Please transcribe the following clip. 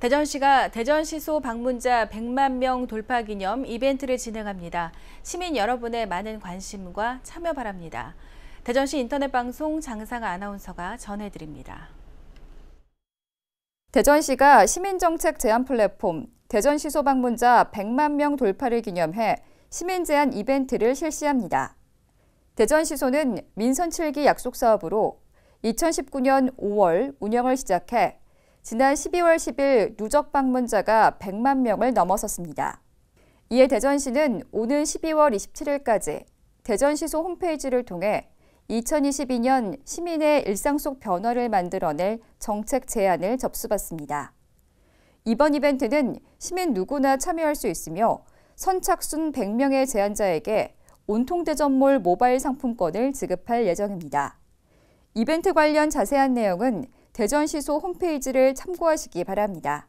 대전시가 대전시소 방문자 100만 명 돌파 기념 이벤트를 진행합니다. 시민 여러분의 많은 관심과 참여 바랍니다. 대전시 인터넷 방송 장상아 아나운서가 전해드립니다. 대전시가 시민정책 제안 플랫폼 대전시 소방문자 100만 명 돌파를 기념해 시민 제안 이벤트를 실시합니다. 대전시소는 민선 7기 약속 사업으로 2019년 5월 운영을 시작해 지난 12월 10일 누적 방문자가 100만 명을 넘어섰습니다. 이에 대전시는 오는 12월 27일까지 대전시소 홈페이지를 통해 2022년 시민의 일상 속 변화를 만들어낼 정책 제안을 접수받습니다. 이번 이벤트는 시민 누구나 참여할 수 있으며 선착순 100명의 제안자에게 온통대전몰 모바일 상품권을 지급할 예정입니다. 이벤트 관련 자세한 내용은 대전시소 홈페이지를 참고하시기 바랍니다.